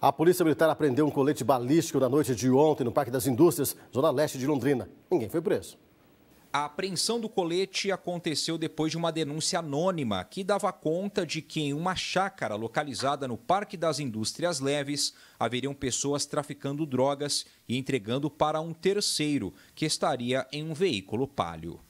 A Polícia Militar apreendeu um colete balístico na noite de ontem no Parque das Indústrias, zona leste de Londrina. Ninguém foi preso. A apreensão do colete aconteceu depois de uma denúncia anônima que dava conta de que em uma chácara localizada no Parque das Indústrias Leves haveriam pessoas traficando drogas e entregando para um terceiro que estaria em um veículo palio.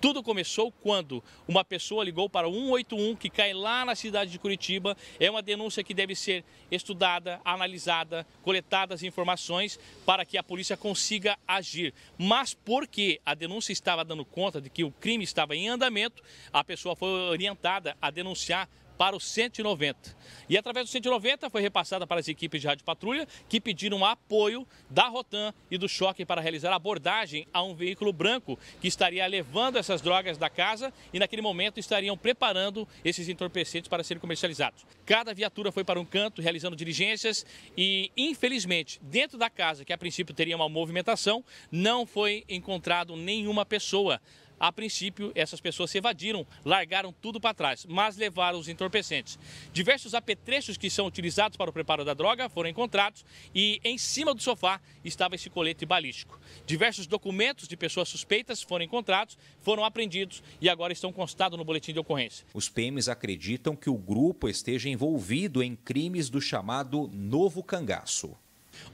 Tudo começou quando uma pessoa ligou para o 181, que cai lá na cidade de Curitiba. É uma denúncia que deve ser estudada, analisada, coletadas informações para que a polícia consiga agir. Mas porque a denúncia estava dando conta de que o crime estava em andamento, a pessoa foi orientada a denunciar para o 190. E através do 190 foi repassada para as equipes de rádio patrulha que pediram apoio da Rotan e do Choque para realizar a abordagem a um veículo branco que estaria levando essas drogas da casa e naquele momento estariam preparando esses entorpecentes para serem comercializados. Cada viatura foi para um canto realizando diligências e infelizmente dentro da casa que a princípio teria uma movimentação não foi encontrado nenhuma pessoa. A princípio, essas pessoas se evadiram, largaram tudo para trás, mas levaram os entorpecentes. Diversos apetrechos que são utilizados para o preparo da droga foram encontrados e em cima do sofá estava esse colete balístico. Diversos documentos de pessoas suspeitas foram encontrados, foram apreendidos e agora estão constados no boletim de ocorrência. Os PMs acreditam que o grupo esteja envolvido em crimes do chamado Novo Cangaço.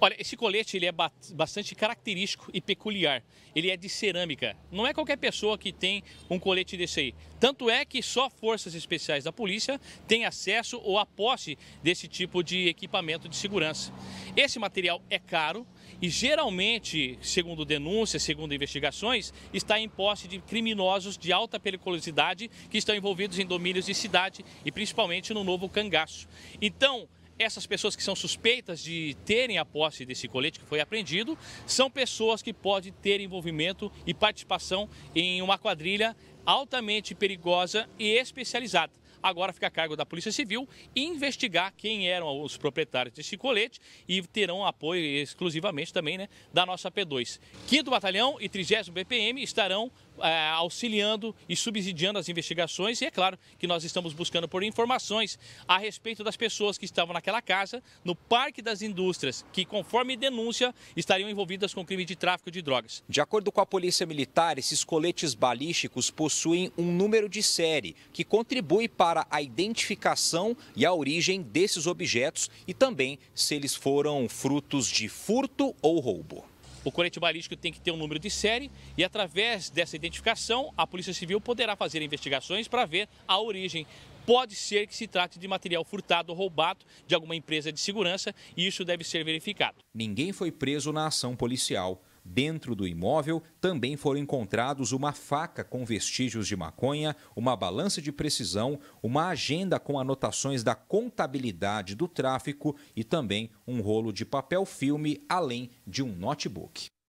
Olha, esse colete ele é bastante característico e peculiar. Ele é de cerâmica. Não é qualquer pessoa que tem um colete desse aí. Tanto é que só forças especiais da polícia têm acesso ou a posse desse tipo de equipamento de segurança. Esse material é caro e geralmente, segundo denúncias, segundo investigações, está em posse de criminosos de alta periculosidade que estão envolvidos em domínios de cidade e principalmente no novo cangaço. Então, essas pessoas que são suspeitas de terem a posse desse colete que foi apreendido são pessoas que podem ter envolvimento e participação em uma quadrilha altamente perigosa e especializada. Agora fica a cargo da Polícia Civil investigar quem eram os proprietários desse colete e terão apoio exclusivamente também né, da nossa P2. Quinto Batalhão e 30 BPM estarão é, auxiliando e subsidiando as investigações. E é claro que nós estamos buscando por informações a respeito das pessoas que estavam naquela casa, no Parque das Indústrias, que, conforme denúncia, estariam envolvidas com crime de tráfico de drogas. De acordo com a Polícia Militar, esses coletes balísticos possuem um número de série que contribui para a identificação e a origem desses objetos e também se eles foram frutos de furto ou roubo. O colete balístico tem que ter um número de série e, através dessa identificação, a Polícia Civil poderá fazer investigações para ver a origem. Pode ser que se trate de material furtado ou roubado de alguma empresa de segurança e isso deve ser verificado. Ninguém foi preso na ação policial. Dentro do imóvel também foram encontrados uma faca com vestígios de maconha, uma balança de precisão, uma agenda com anotações da contabilidade do tráfico e também um rolo de papel filme, além de um notebook.